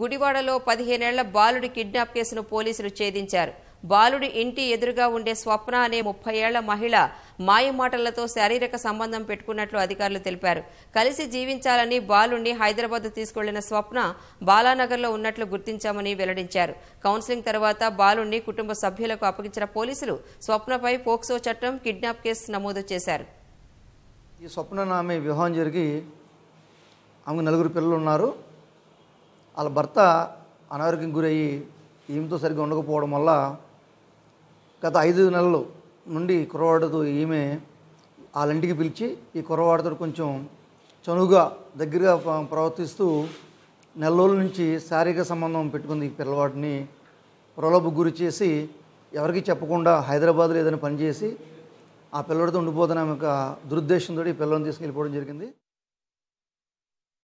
గుడివాడలో పదిహేనేళ్ల బాలుడి కిడ్నాప్ కేసును పోలీసులు ఛేదించారు బాలుడి ఇంటి ఎదురుగా ఉండే స్వప్న అనే ముప్పై ఏళ్ల మహిళ మాయమాటలతో శారీరక సంబంధం పెట్టుకున్నట్లు అధికారులు తెలిపారు కలిసి జీవించాలని బాలుణ్ణి హైదరాబాద్ తీసుకెళ్లిన స్వప్న బాలానగర్లో ఉన్నట్లు గుర్తించామని వెల్లడించారు కౌన్సిలింగ్ తర్వాత బాలుడిని కుటుంబ సభ్యులకు అప్పగించిన పోలీసులు స్వప్నపై పోక్సో చట్టం కిడ్నాప్ కేసు నమోదు చేశారు ఈ స్వప్న ఆమె వివాహం జరిగి ఆమె నలుగురు పిల్లలు ఉన్నారు వాళ్ళ భర్త అనారోగ్యం గురయ్యి ఈమెతో సరిగ్గా ఉండకపోవడం వల్ల గత ఐదు నెలలు నుండి కుర్రవాడతో ఈమె వాళ్ళింటికి పిలిచి ఈ కుర్రవాడతో కొంచెం చనువుగా దగ్గరగా ప్రవర్తిస్తూ నెల రోజుల నుంచి శారీరక సంబంధం పెట్టుకుంది ఈ పిల్లవాడిని ప్రలోభ గురి చేసి ఎవరికి చెప్పకుండా హైదరాబాద్లో ఏదైనా పనిచేసి ఆ పిల్లవాడితో ఉండిపోతున్న ఒక దురుద్దేశంతో ఈ పిల్లలను తీసుకెళ్ళిపోవడం జరిగింది